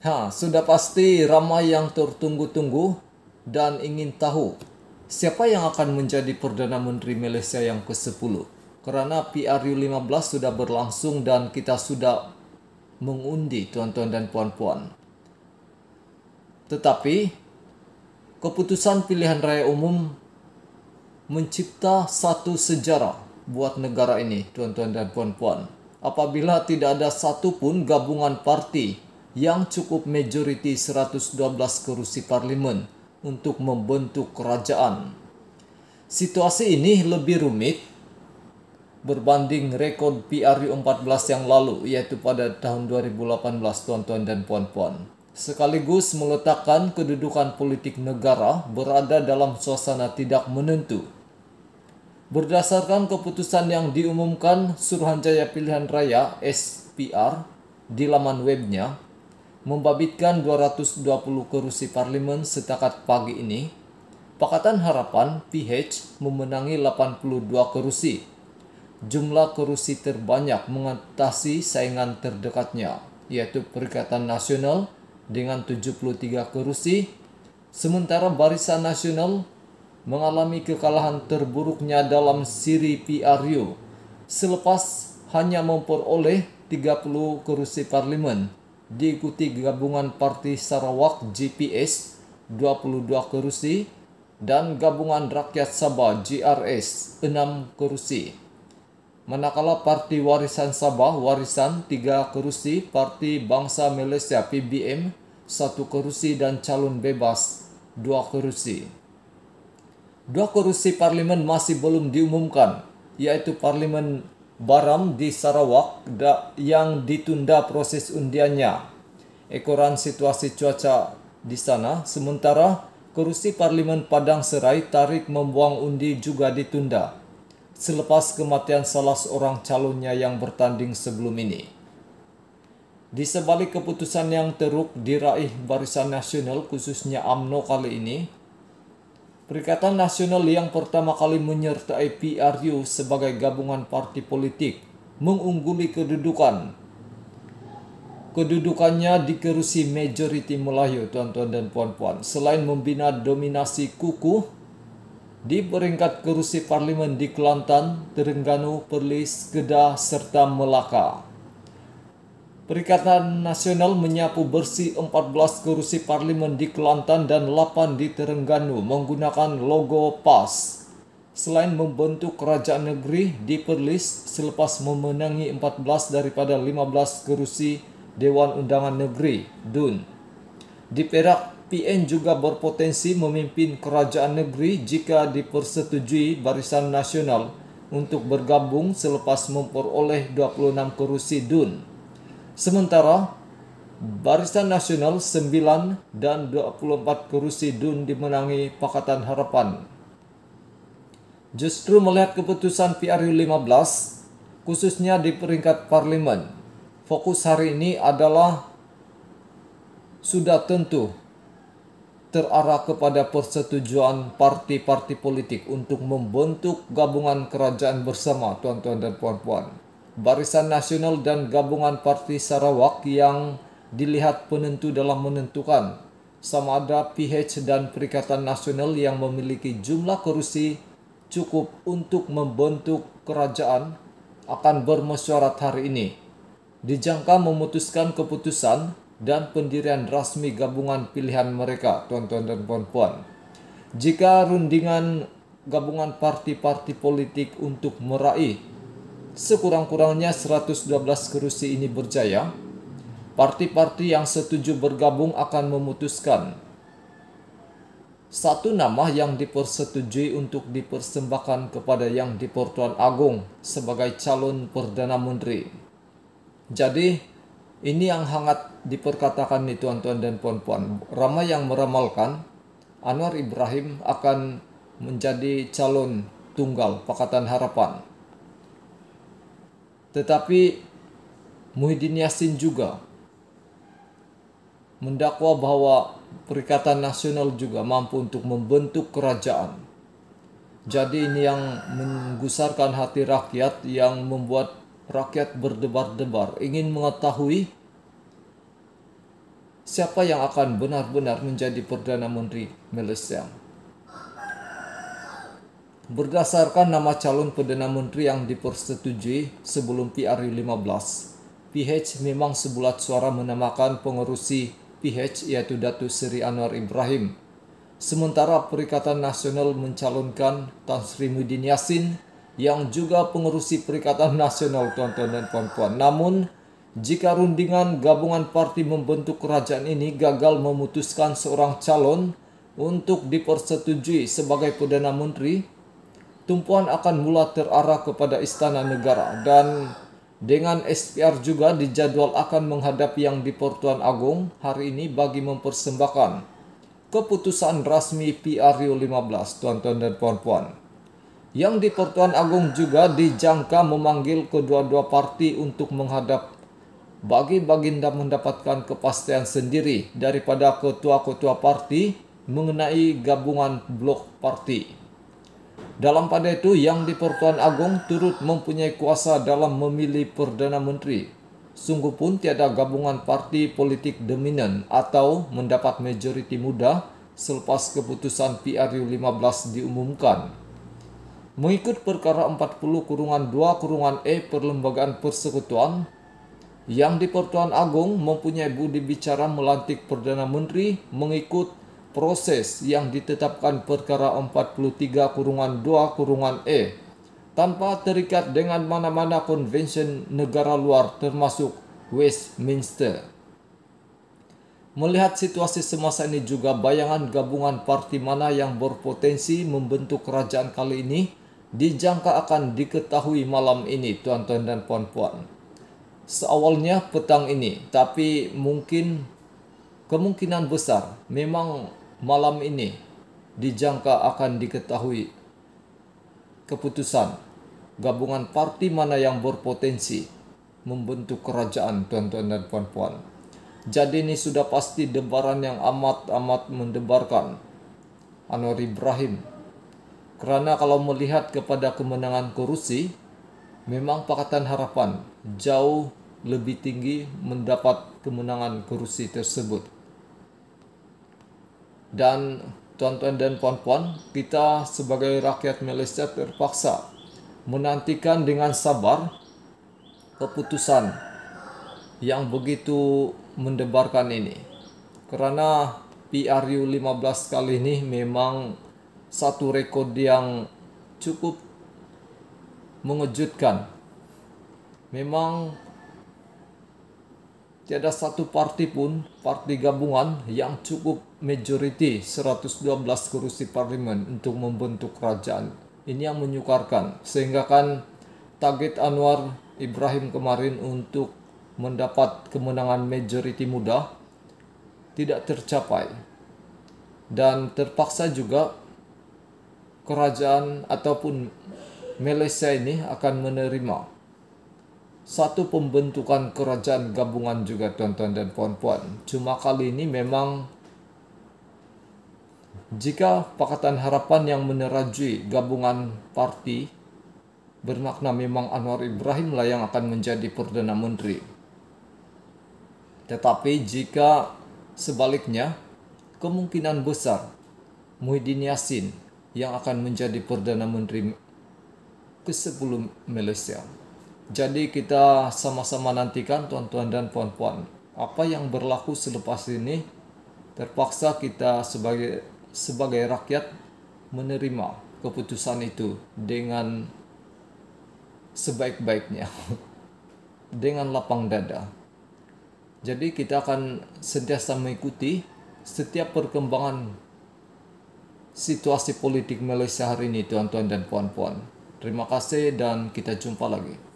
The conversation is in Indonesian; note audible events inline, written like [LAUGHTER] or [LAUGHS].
Ha, sudah pasti ramai yang tertunggu-tunggu dan ingin tahu siapa yang akan menjadi Perdana Menteri Malaysia yang ke-10. Karena PRU 15 sudah berlangsung dan kita sudah mengundi tuan-tuan dan puan-puan. Tetapi, keputusan pilihan raya umum mencipta satu sejarah buat negara ini, tuan-tuan dan puan-puan. Apabila tidak ada satupun gabungan parti yang cukup majoriti 112 kursi parlemen untuk membentuk kerajaan. Situasi ini lebih rumit berbanding rekod PRU 14 yang lalu yaitu pada tahun 2018 tuan-tuan dan puan-puan. Sekaligus meletakkan kedudukan politik negara berada dalam suasana tidak menentu. Berdasarkan keputusan yang diumumkan suruhanjaya Pilihan Raya SPR di laman webnya, membabitkan 220 kursi parlemen setakat pagi ini, Pakatan Harapan PH memenangi 82 kursi. Jumlah kursi terbanyak mengatasi saingan terdekatnya, yaitu Perikatan Nasional dengan 73 kursi, sementara Barisan Nasional mengalami kekalahan terburuknya dalam siri PRU selepas hanya memperoleh 30 kursi parlemen diikuti gabungan Parti Sarawak GPS 22 kerusi dan gabungan Rakyat Sabah GRS 6 kerusi. Manakala Parti Warisan Sabah Warisan 3 kerusi, Parti Bangsa Malaysia PBM 1 kerusi dan calon bebas 2 kerusi. Dua kerusi parlimen masih belum diumumkan, yaitu parlimen Baram di Sarawak yang ditunda proses undiannya. Ekoran situasi cuaca di sana, sementara kerusi Parlimen Padang Serai tarik membuang undi juga ditunda. Selepas kematian salah seorang calonnya yang bertanding sebelum ini. Di sebalik keputusan yang teruk diraih Barisan Nasional khususnya AMNO kali ini, Perikatan Nasional yang pertama kali menyertai PRU sebagai gabungan parti politik mengungguli kedudukan. Kedudukannya di kerusi majoriti Melayu, tuan-tuan dan puan-puan. Selain membina dominasi kuku, di peringkat kerusi parlimen di Kelantan, Terengganu, Perlis, Kedah, serta Melaka. Perikatan Nasional menyapu bersih 14 kursi parlimen di Kelantan dan 8 di Terengganu menggunakan logo PAS. Selain membentuk kerajaan negeri di Perlis selepas memenangi 14 daripada 15 kursi Dewan Undangan Negeri DUN. Di Perak, PN juga berpotensi memimpin kerajaan negeri jika dipersetujui Barisan Nasional untuk bergabung selepas memperoleh 26 kursi DUN. Sementara Barisan Nasional 9 dan 24 kursi DUN dimenangi Pakatan Harapan. Justru melihat keputusan PRU 15, khususnya di peringkat parlimen, fokus hari ini adalah sudah tentu terarah kepada persetujuan parti-parti politik untuk membentuk gabungan kerajaan bersama, tuan-tuan dan puan-puan. Barisan Nasional dan Gabungan Parti Sarawak yang dilihat penentu dalam menentukan sama ada PH dan Perikatan Nasional yang memiliki jumlah kerusi cukup untuk membentuk kerajaan akan bermesyuarat hari ini. Dijangka memutuskan keputusan dan pendirian rasmi gabungan pilihan mereka, tuan-tuan dan puan-puan. Jika rundingan gabungan parti-parti politik untuk meraih sekurang-kurangnya 112 kursi ini berjaya, parti-parti yang setuju bergabung akan memutuskan satu nama yang dipersetujui untuk dipersembahkan kepada yang Dipertuan Agung sebagai calon Perdana Menteri. Jadi, ini yang hangat diperkatakan nih tuan-tuan dan puan-puan. Ramai yang meramalkan Anwar Ibrahim akan menjadi calon tunggal Pakatan Harapan. Tetapi Muhyiddin Yassin juga mendakwa bahwa Perikatan Nasional juga mampu untuk membentuk kerajaan. Jadi ini yang menggusarkan hati rakyat yang membuat rakyat berdebar-debar ingin mengetahui siapa yang akan benar-benar menjadi Perdana Menteri Malaysia. Berdasarkan nama calon Perdana Menteri yang dipersetujui sebelum PRU 15, PH memang sebulat suara menamakan pengurusi PH yaitu Datu Seri Anwar Ibrahim. Sementara Perikatan Nasional mencalonkan Tan Sri Muhyiddin Yassin yang juga pengurusi Perikatan Nasional tuan-tuan dan puan-puan. Namun, jika rundingan gabungan parti membentuk kerajaan ini gagal memutuskan seorang calon untuk dipersetujui sebagai Perdana Menteri, tumpuan akan mula terarah kepada istana negara dan dengan SPR juga dijadwal akan menghadapi yang di Pertuan Agung hari ini bagi mempersembahkan keputusan rasmi PRU 15, tuan-tuan dan puan-puan. Yang di Pertuan Agung juga dijangka memanggil kedua-dua parti untuk menghadap bagi baginda mendapatkan kepastian sendiri daripada ketua-ketua parti mengenai gabungan blok parti. Dalam pada itu, yang di-Pertuan Agong turut mempunyai kuasa dalam memilih Perdana Menteri. Sungguh pun tiada gabungan parti politik dominan atau mendapat majoriti muda selepas keputusan PRU 15 diumumkan. Mengikut perkara 40 kurungan 2 kurungan E Perlembagaan Persekutuan, yang di-Pertuan Agong mempunyai budi bicara melantik Perdana Menteri mengikut proses yang ditetapkan perkara 43 kurungan 2 kurungan E tanpa terikat dengan mana-mana konvensyen negara luar termasuk Westminster. Melihat situasi semasa ini juga bayangan gabungan parti mana yang berpotensi membentuk kerajaan kali ini dijangka akan diketahui malam ini tuan-tuan dan puan-puan. Seawalnya petang ini, tapi mungkin kemungkinan besar memang malam ini dijangka akan diketahui keputusan gabungan parti mana yang berpotensi membentuk kerajaan tuan-tuan dan puan-puan. Jadi ini sudah pasti debaran yang amat-amat mendebarkan. Anwar Ibrahim. kerana kalau melihat kepada kemenangan kursi, memang Pakatan Harapan jauh lebih tinggi mendapat kemenangan kursi tersebut. Dan tuan-tuan dan puan-puan, kita sebagai rakyat Malaysia terpaksa menantikan dengan sabar keputusan yang begitu mendebarkan ini. Kerana PRU 15 kali ini memang satu rekod yang cukup mengejutkan. Memang Tiada satu parti pun, parti gabungan yang cukup majoriti 112 kursi parlimen untuk membentuk kerajaan. Ini yang menyukarkan. Sehingga kan target Anwar Ibrahim kemarin untuk mendapat kemenangan majoriti muda tidak tercapai. Dan terpaksa juga kerajaan ataupun Malaysia ini akan menerima satu pembentukan kerajaan gabungan juga tuan-tuan dan puan-puan. Cuma kali ini memang jika Pakatan Harapan yang menerajui gabungan parti bermakna memang Anwar Ibrahim lah yang akan menjadi Perdana Menteri. Tetapi jika sebaliknya, kemungkinan besar Muhyiddin Yassin yang akan menjadi Perdana Menteri ke-10 Malaysia. Jadi kita sama-sama nantikan tuan-tuan dan puan-puan. Apa yang berlaku selepas ini terpaksa kita sebagai sebagai rakyat menerima keputusan itu dengan sebaik-baiknya. [LAUGHS] Dengan lapang dada. Jadi kita akan sentiasa mengikuti setiap perkembangan situasi politik Malaysia hari ini tuan-tuan dan puan-puan. Terima kasih dan kita jumpa lagi.